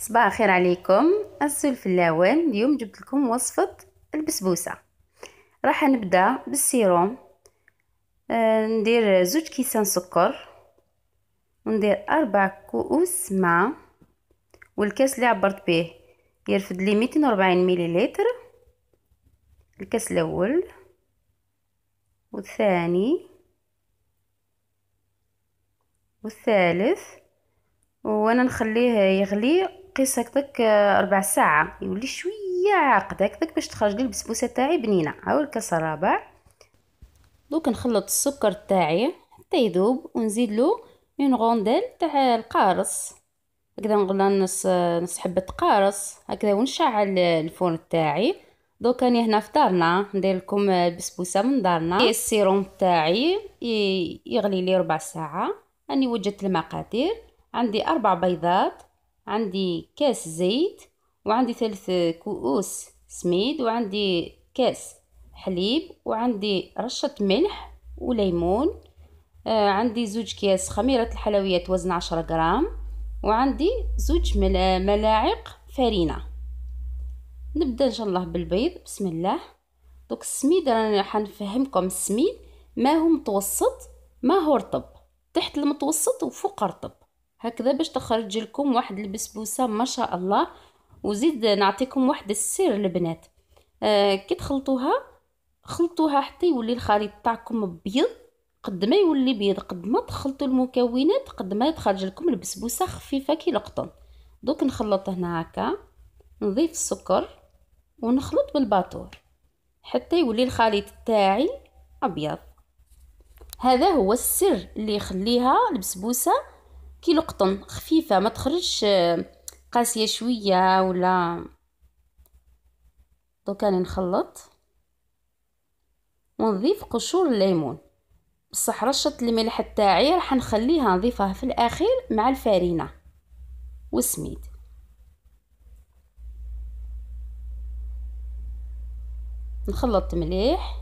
صباح الخير عليكم السول في اللوان اليوم جبت لكم وصفه البسبوسه راح نبدا بالسيروم آه، ندير زوج كيسان سكر وندير اربع كؤوس ماء والكاس اللي عبرت به يرفد لي 240 مليلتر الكاس الاول والثاني والثالث وانا نخليه يغلي قيس هكذاك آه، ربع ساعه يولي شويه عقد هكذاك باش تخرج لي البسبوسه تاعي بنينه هاو الكاس الرابع دوك نخلط السكر تاعي حتى يذوب ونزيد له اون غونديل تاع القارص هكذا نغلى نص آه، نص حبه قارص هكذا ونشعل الفرن تاعي دوك راني هنا في دارنا ندير لكم البسبوسه من دارنا إيه، السيروم تاعي يغلي لي ربع ساعه راني وجدت المقادير عندي اربع بيضات عندي كاس زيت وعندي ثلث كؤوس سميد وعندي كاس حليب وعندي رشة ملح وليمون آه عندي زوج كياس خميرة الحلويات وزن عشرة غرام وعندي زوج ملا ملاعق فارينة نبدا ان شاء الله بالبيض بسم الله دوك السميد رانا حنفهمكم السميد ما هو متوسط ما هو رطب تحت المتوسط وفوق رطب هكذا باش تخرج لكم واحد البسبوسه ما شاء الله وزيد نعطيكم واحد السر البنات آه كي تخلطوها خلطوها حتى يولي الخليط تاعكم ابيض قد ما يولي بيض قد ما تخلطوا المكونات قد ما تخرج لكم البسبوسه خفيفه كي القطن دوك نخلط هنا هكا نضيف السكر ونخلط بالباطور حتى يولي الخليط تاعي ابيض هذا هو السر اللي يخليها البسبوسه كيلو قطن خفيفه ما تخرجش آه، قاسيه شويه ولا دوكا نخلط ونضيف قشور الليمون بصح رشة الملح تاعي راح نخليها نضيفها في الاخير مع الفارينه والسميد نخلط مليح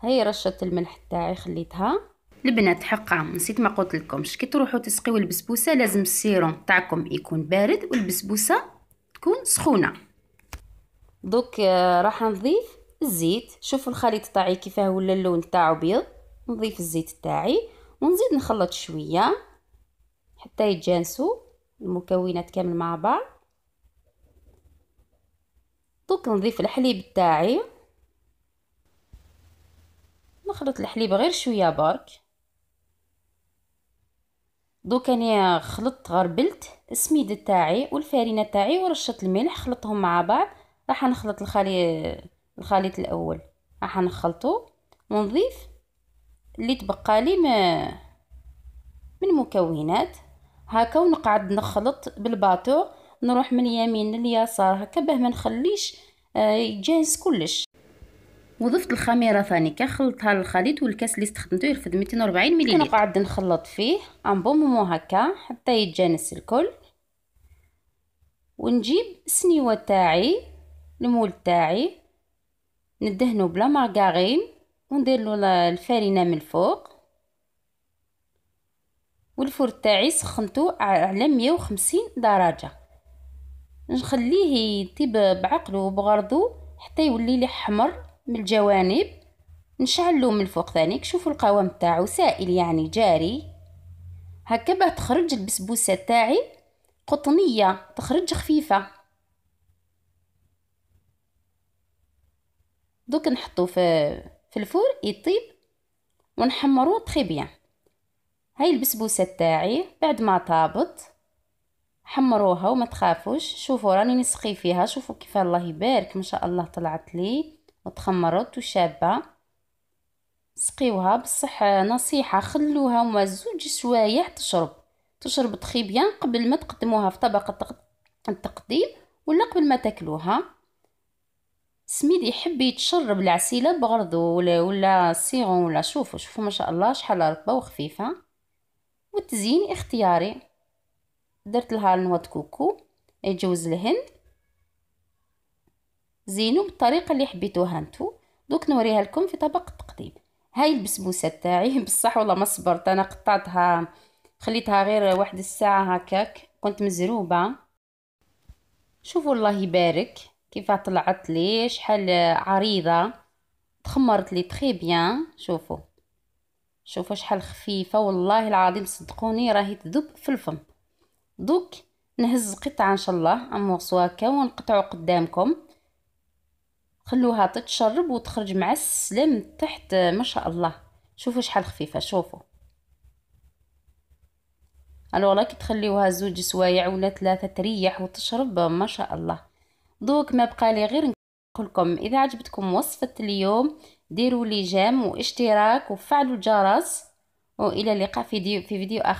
هاي رشة الملح تاعي خليتها البنات حقا نسيت ما قلت لكمش كي تروحوا تسقيو البسبوسه لازم السيرون تاعكم يكون بارد والبسبوسه تكون سخونه دوك آه، راح نضيف الزيت شوفوا الخليط تاعي كيفاه ولا اللون تاعو بيض نضيف الزيت تاعي ونزيد نخلط شويه حتى يتجانسوا المكونات كامل مع بعض دوك نضيف الحليب تاعي نخلط الحليب غير شويه برك دوك انا خلطت غربلت السميد تاعي والفرينه تاعي ورشة الملح خلطهم مع بعض راح نخلط الخلي الخليط الاول راح نخلطو ونضيف اللي تبقى لي ما من مكونات هكا ونقعد نخلط بالباطو نروح من اليمين لليسار هكا باه ما نخليش آه، يجانس كلش وضفت الخميره ثاني كخلطها للخليط والكاس اللي استخدمته يرفد 240 ملل نقعد نخلط فيه ان بون هكا حتى يتجانس الكل ونجيب السنيوه تاعي المول تاعي ندهنو بلا مارغارين وندير له الفارينه من الفوق والفرن تاعي سخنته على 150 درجه نخليه يطيب بعقله وبغرضه حتى يولي لي حمر من الجوانب نشعلو من الفوق ثاني شوفوا القوام تاعو سائل يعني جاري هكا باه تخرج البسبوسه تاعي قطنيه تخرج خفيفه دوك نحطو في في الفور يطيب ونحمرو تري بيان هاي البسبوسه تاعي بعد ما طابت حمروها وما تخافوش شوفوا راني نسقي فيها شوفوا كيف الله يبارك ما شاء الله طلعت لي وتخمرت وشابة سقيوها بصح نصيحة خلوها ما زوج سوايع تشرب تشرب تخيبيان قبل ما تقدموها في طبقة التقديم ولا قبل ما تاكلوها سميدي يحب يتشرب العسيلة بغرضو ولا ولا سيغون ولا شوفوا شوفوا ما شاء الله شحال رطبة وخفيفة والتزيين اختياري درت لها نوات كوكو يجوز الهند زينو بالطريقه اللي حبيتوها نتو دوك نوريها لكم في طبق التقديم هاي البسبوسه تاعي بصح والله ما صبرت انا قطعتها خليتها غير واحد الساعه هكاك كنت مزروبه شوفوا الله يبارك كيف طلعت لي شحال عريضه تخمرت لي تري بيان شوفوا شوفوا شحال خفيفه والله العظيم صدقوني راهي تذوب في الفم دوك نهز قطعه ان شاء الله امورسو هكا ونقطعو قدامكم خلوها تتشرب وتخرج مع السلام تحت ما شاء الله شوفوا شحال خفيفه شوفوا لا كي تخليوها زوج سوايع ولا ثلاثه تريح وتشرب ما شاء الله دوك ما بقى لي غير نقول لكم اذا عجبتكم وصفه اليوم ديروا لي جام واشتراك وفعلوا الجرس والى اللقاء في, في فيديو اخر